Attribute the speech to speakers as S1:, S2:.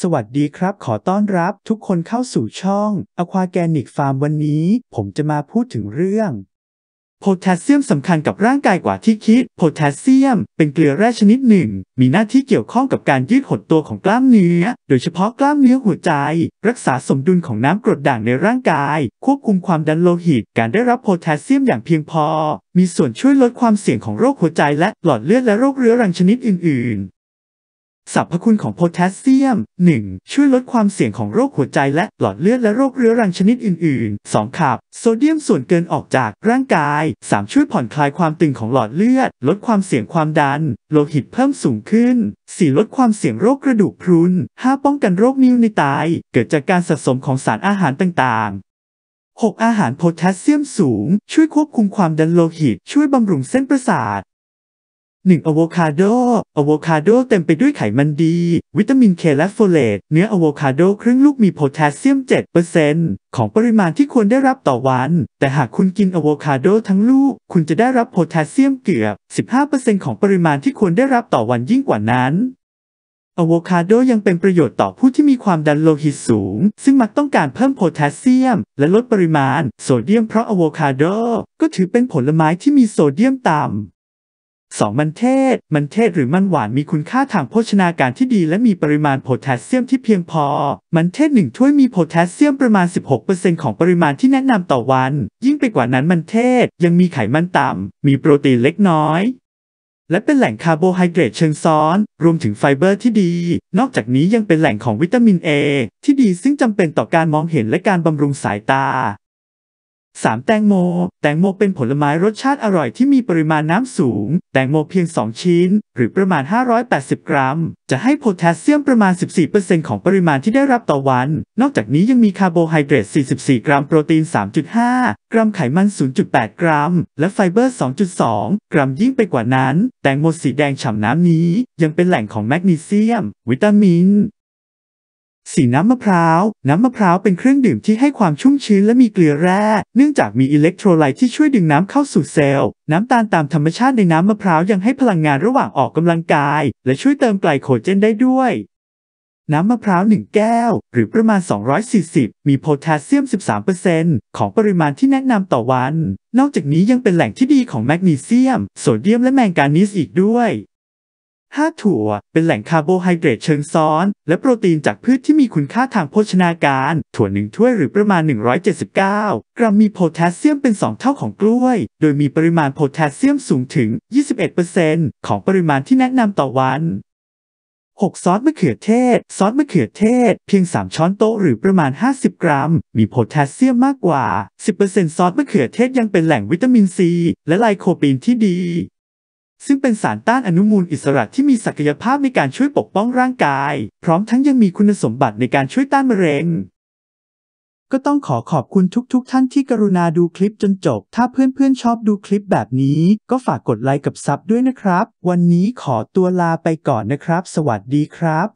S1: สวัสดีครับ ขอต้อนรับทุกคนเข้าสู่ช่อง Aquagenic Farm วันนี้ ผมจะมาพูดถึงเรื่อง โพแทสเซียมสำคัญกับร่างกายกว่าที่คิดโพแทสเซียม เป็นเกลือแร่ชนิดหนึ่ง มีหน้าที่เกี่ยวข้องกับการยืดหดตัวของกล้ามเนื้อ โดยเฉพาะกล้ามเนื้อหัวใจ รักษาสมดุลของน้ำกรดด่างในร่างกาย ควบคุมความดันโลหิต การได้รับโพแทสเซียมอย่างเพียงพอ มีส่วนช่วยลดความเสี่ยงของโรคหัวใจและหลอดเลือดและโรคเรื้อรังชนิดอื่นสรรพคุณของโพแทสเซียม 1. ช่วยลดความเสี่ยงของโรคหัวใจและหลอดเลือดและโรคเรื้อรังชนิดอื่นๆ 2. ขับ โซเดียมส่วนเกินออกจากร่างกาย 3. ช่วยผ่อนคลายความตึงของหลอดเลือด ลดความเสี่ยงความดัน โลหิตเพิ่มสูงขึ้น 4. ลดความเสี่ยงโรคกระดูกพรุน 5. ป้องกันโรคนิ้วในไตเกิดจากการสะสมของสารอาหารต่างๆ 6. อาหารโพแทสเซียมสูง ช่วยควบคุมความดันโลหิตช่วยบำรุงเส้นประสาทหนึ่งอะโวคาโด อะโวคาโดเต็มไปด้วยไขมันดี วิตามินเคและโฟเลต เนื้ออะโวคาโดครึ่งลูกมีโพแทสเซียม 7%ของปริมาณที่ควรได้รับต่อวัน แต่หากคุณกินอะโวคาโดทั้งลูก คุณจะได้รับโพแทสเซียมเกือบ 15%ของปริมาณที่ควรได้รับต่อวันยิ่งกว่านั้น อะโวคาโดยังเป็นประโยชน์ต่อผู้ที่มีความดันโลหิตสูง ซึ่งมักต้องการเพิ่มโพแทสเซียม และลดปริมาณโซเดียม เพราะอะโวคาโดก็ถือเป็นผลไม้ที่มีโซเดียมต่ำ 2. มันเทศ มันเทศหรือมันหวานมีคุณค่าทางโภชนาการที่ดี และมีปริมาณโพแทสเซียมที่เพียงพอ มันเทศหนึ่งถ้วยมีโพแทสเซียมประมาณ 16%ของปริมาณที่แนะนำต่อวัน ยิ่งไปกว่านั้นมันเทศยังมีไขมันต่ำ มีโปรตีนเล็กน้อย และเป็นแหล่งคาร์โบไฮเดรตเชิงซ้อน รวมถึงไฟเบอร์ที่ดี นอกจากนี้ยังเป็นแหล่งของวิตามิน A ที่ดีซึ่งจำเป็นต่อการมองเห็นและการบำรุงสายตา 3. แตงโม แตงโมเป็นผลไม้รสชาติอร่อยที่มีปริมาณน้ำสูง แตงโมเพียง 2 ชิ้น หรือประมาณ 580 กรัม จะให้โพแทสเซียมประมาณ 14%ของปริมาณที่ได้รับต่อวัน นอกจากนี้ยังมีคาร์โบไฮเดรต 44 กรัม โปรตีน 3.5 กรัมไขมัน 0.8 กรัม และไฟเบอร์ 2.2 กรัมยิ่งไปกว่านั้น แตงโมสีแดงฉ่ำน้ำนี้ ยังเป็นแหล่งของแมกนีเซียม วิตามินสีน้ำมะพร้าว น้ำมะพร้าวเป็นเครื่องดื่มที่ให้ความชุ่มชื้นและมีเกลือแร่ เนื่องจากมีอิเล็กโทรไลต์ที่ช่วยดึงน้ำเข้าสู่เซลล์ น้ำตาลตามธรรมชาติในน้ำมะพร้าวยังให้พลังงานระหว่างออกกำลังกาย และช่วยเติมไกลโคเจนได้ด้วย น้ำมะพร้าว1แก้ว หรือประมาณ 240 มีโพแทสเซียม 13%ของปริมาณที่แนะนำต่อวัน นอกจากนี้ยังเป็นแหล่งที่ดีของแมกนีเซียม โซเดียมและแมงกานีสอีกด้วยาถั่วเป็นแหล่งคาร์โบไฮเดรตเชิงซ้อน และโปรตีนจากพืชที่มีคุณค่าทางโภชนาการ ถั่วหนึ่งถ้วยหรือประมาณ 179 กรัมมีโพแทสเซียมเป็น 2 เท่าของกล้วย โดยมีปริมาณโพแทสเซียมสูงถึง 21%ของปริมาณที่แนะนำต่อวัน 6. ซอสมะเขือเทศ ซอสมะเขือเทศ เพียง 3 ช้อนโต๊ะหรือประมาณ 50 กรัม มีโพแทสเซียมมากกว่า10%ซอสมะเขือเทศยังเป็นแหล่งวิตามินซีและไลโคปีนที่ดีซึ่งเป็นสารต้านอนุมูลอิสระที่มีศักยภาพในการช่วยปกป้องร่างกาย พร้อมทั้งยังมีคุณสมบัติในการช่วยต้านมะเร็ง ก็ต้องขอขอบคุณทุกๆทท่านที่กรุณาดูคลิปจนจบ ถ้าเพื่อนๆชอบดูคลิปแบบนี้ ก็ฝากกดไลค์กับซับด้วยนะครับ วันนี้ขอตัวลาไปก่อนนะครับ สวัสดีครับ